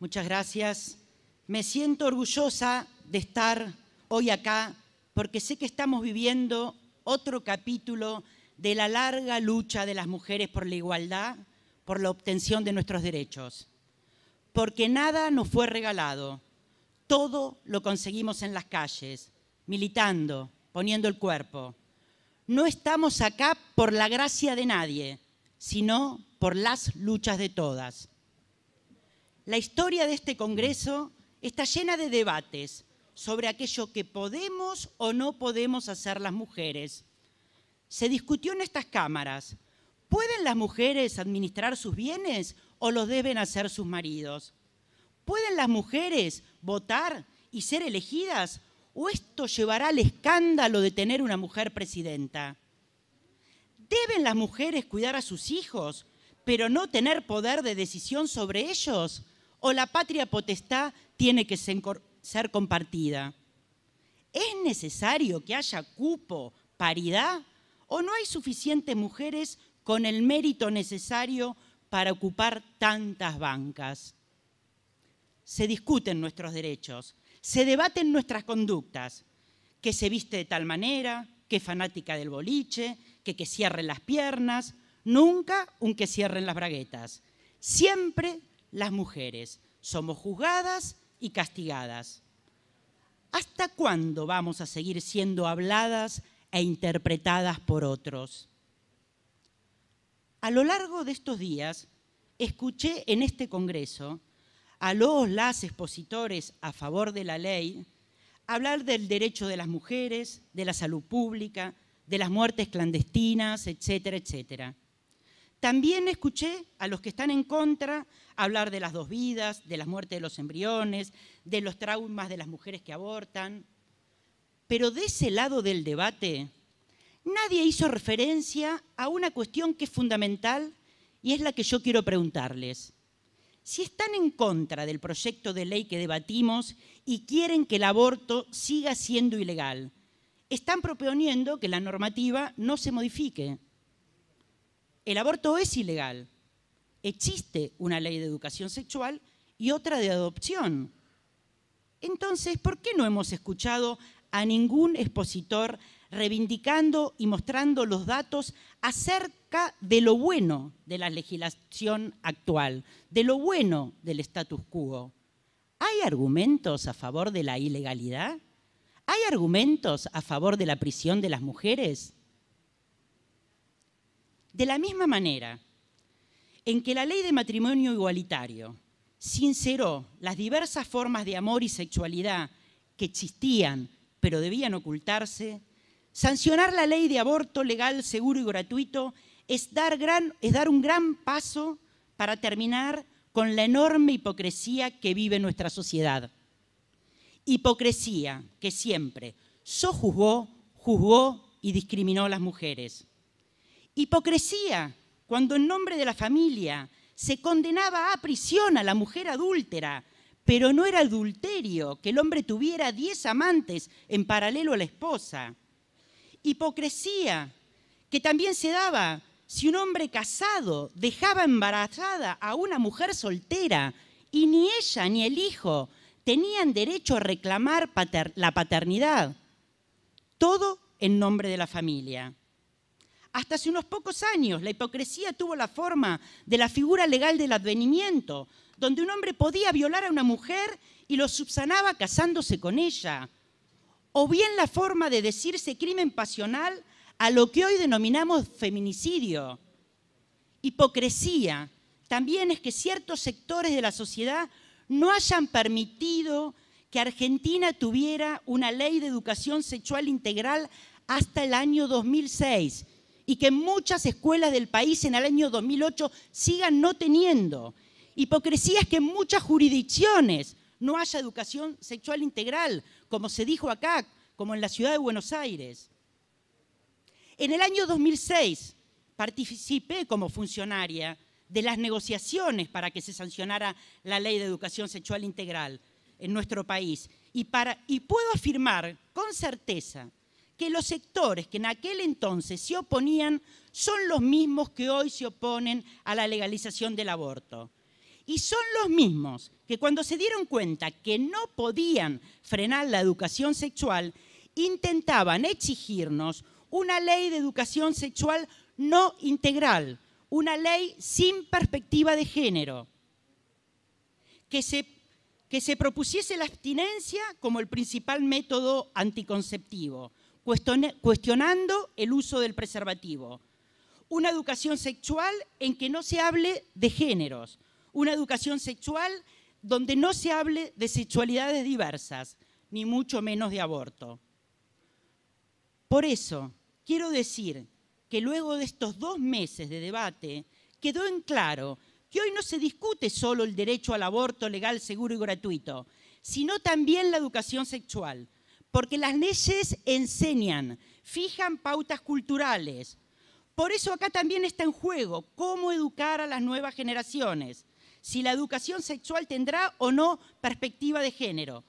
Muchas gracias. Me siento orgullosa de estar hoy acá porque sé que estamos viviendo otro capítulo de la larga lucha de las mujeres por la igualdad, por la obtención de nuestros derechos. Porque nada nos fue regalado, todo lo conseguimos en las calles, militando, poniendo el cuerpo. No estamos acá por la gracia de nadie, sino por las luchas de todas. La historia de este Congreso está llena de debates sobre aquello que podemos o no podemos hacer las mujeres. Se discutió en estas cámaras, ¿pueden las mujeres administrar sus bienes o los deben hacer sus maridos? ¿Pueden las mujeres votar y ser elegidas o esto llevará al escándalo de tener una mujer presidenta? ¿Deben las mujeres cuidar a sus hijos, pero no tener poder de decisión sobre ellos? o la patria potestad tiene que ser compartida. ¿Es necesario que haya cupo, paridad? ¿O no hay suficientes mujeres con el mérito necesario para ocupar tantas bancas? Se discuten nuestros derechos, se debaten nuestras conductas, que se viste de tal manera, que fanática del boliche, que que cierren las piernas, nunca un que cierren las braguetas. Siempre las mujeres. Somos juzgadas y castigadas. ¿Hasta cuándo vamos a seguir siendo habladas e interpretadas por otros? A lo largo de estos días, escuché en este Congreso a los las expositores a favor de la ley hablar del derecho de las mujeres, de la salud pública, de las muertes clandestinas, etcétera, etcétera. También escuché a los que están en contra hablar de las dos vidas, de las muertes de los embriones, de los traumas de las mujeres que abortan. Pero de ese lado del debate, nadie hizo referencia a una cuestión que es fundamental y es la que yo quiero preguntarles. Si están en contra del proyecto de ley que debatimos y quieren que el aborto siga siendo ilegal, están proponiendo que la normativa no se modifique el aborto es ilegal. Existe una ley de educación sexual y otra de adopción. Entonces, ¿por qué no hemos escuchado a ningún expositor reivindicando y mostrando los datos acerca de lo bueno de la legislación actual, de lo bueno del status quo? ¿Hay argumentos a favor de la ilegalidad? ¿Hay argumentos a favor de la prisión de las mujeres? De la misma manera en que la ley de matrimonio igualitario sinceró las diversas formas de amor y sexualidad que existían pero debían ocultarse, sancionar la ley de aborto legal, seguro y gratuito es dar, un gran paso para terminar con la enorme hipocresía que vive nuestra sociedad. Hipocresía que siempre sojuzgó, juzgó y discriminó a las mujeres. Hipocresía, cuando en nombre de la familia se condenaba a prisión a la mujer adúltera, pero no era adulterio que el hombre tuviera diez amantes en paralelo a la esposa. Hipocresía, que también se daba si un hombre casado dejaba embarazada a una mujer soltera y ni ella ni el hijo tenían derecho a reclamar la paternidad. Todo en nombre de la familia. Hasta hace unos pocos años, la hipocresía tuvo la forma de la figura legal del advenimiento, donde un hombre podía violar a una mujer y lo subsanaba casándose con ella. O bien la forma de decirse crimen pasional a lo que hoy denominamos feminicidio. Hipocresía también es que ciertos sectores de la sociedad no hayan permitido que Argentina tuviera una ley de educación sexual integral hasta el año 2006 y que muchas escuelas del país en el año 2008 sigan no teniendo. Hipocresía es que en muchas jurisdicciones no haya educación sexual integral, como se dijo acá, como en la ciudad de Buenos Aires. En el año 2006 participé como funcionaria de las negociaciones para que se sancionara la ley de educación sexual integral en nuestro país. Y, y puedo afirmar con certeza que los sectores que en aquel entonces se oponían son los mismos que hoy se oponen a la legalización del aborto. Y son los mismos que cuando se dieron cuenta que no podían frenar la educación sexual, intentaban exigirnos una ley de educación sexual no integral, una ley sin perspectiva de género, que se, que propusiese la abstinencia como el principal método anticonceptivo, cuestionando el uso del preservativo. Una educación sexual en que no se hable de géneros. Una educación sexual donde no se hable de sexualidades diversas, ni mucho menos de aborto. Por eso, quiero decir que luego de estos dos meses de debate, quedó en claro que hoy no se discute solo el derecho al aborto legal, seguro y gratuito, sino también la educación sexual, porque las leyes enseñan, fijan pautas culturales. Por eso acá también está en juego cómo educar a las nuevas generaciones, si la educación sexual tendrá o no perspectiva de género.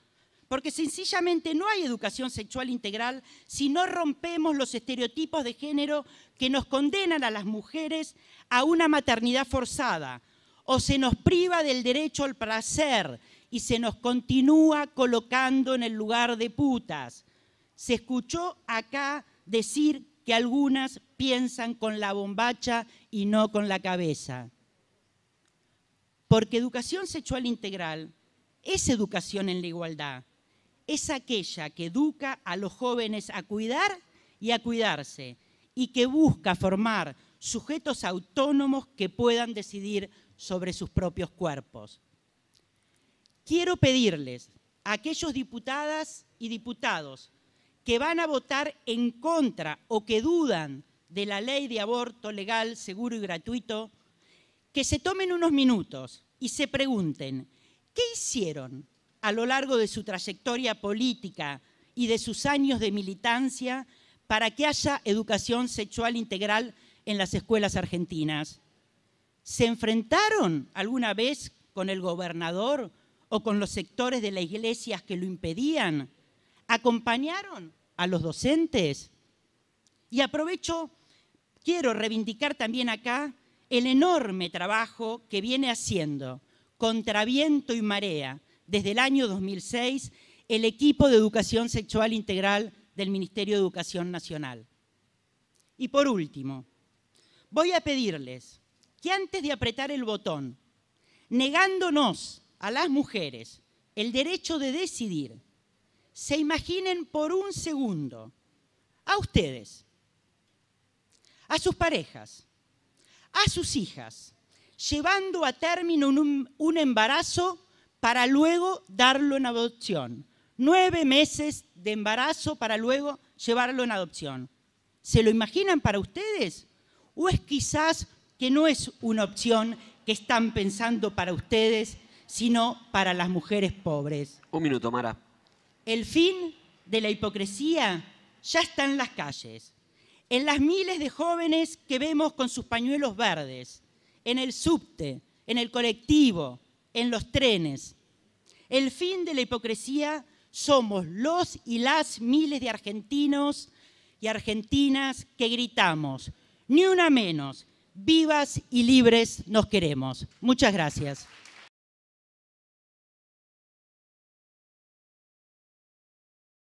Porque sencillamente no hay educación sexual integral si no rompemos los estereotipos de género que nos condenan a las mujeres a una maternidad forzada o se nos priva del derecho al placer y se nos continúa colocando en el lugar de putas. Se escuchó acá decir que algunas piensan con la bombacha y no con la cabeza. Porque educación sexual integral es educación en la igualdad. Es aquella que educa a los jóvenes a cuidar y a cuidarse y que busca formar sujetos autónomos que puedan decidir sobre sus propios cuerpos. Quiero pedirles a aquellos diputadas y diputados que van a votar en contra o que dudan de la ley de aborto legal, seguro y gratuito, que se tomen unos minutos y se pregunten, ¿qué hicieron a lo largo de su trayectoria política y de sus años de militancia para que haya educación sexual integral en las escuelas argentinas? ¿Se enfrentaron alguna vez con el gobernador o con los sectores de las iglesias que lo impedían? ¿Acompañaron a los docentes? Y aprovecho, quiero reivindicar también acá el enorme trabajo que viene haciendo contra viento y marea desde el año 2006 el equipo de educación sexual integral del Ministerio de Educación Nacional. Y por último, voy a pedirles que antes de apretar el botón, negándonos a las mujeres el derecho de decidir, se imaginen por un segundo a ustedes, a sus parejas, a sus hijas, llevando a término un, embarazo para luego darlo en adopción. Nueve meses de embarazo para luego llevarlo en adopción. ¿Se lo imaginan para ustedes? ¿O es quizás que no es una opción que están pensando para ustedes sino para las mujeres pobres. Un minuto, Mara. El fin de la hipocresía ya está en las calles, en las miles de jóvenes que vemos con sus pañuelos verdes, en el subte, en el colectivo, en los trenes. El fin de la hipocresía somos los y las miles de argentinos y argentinas que gritamos, ni una menos, vivas y libres nos queremos. Muchas gracias.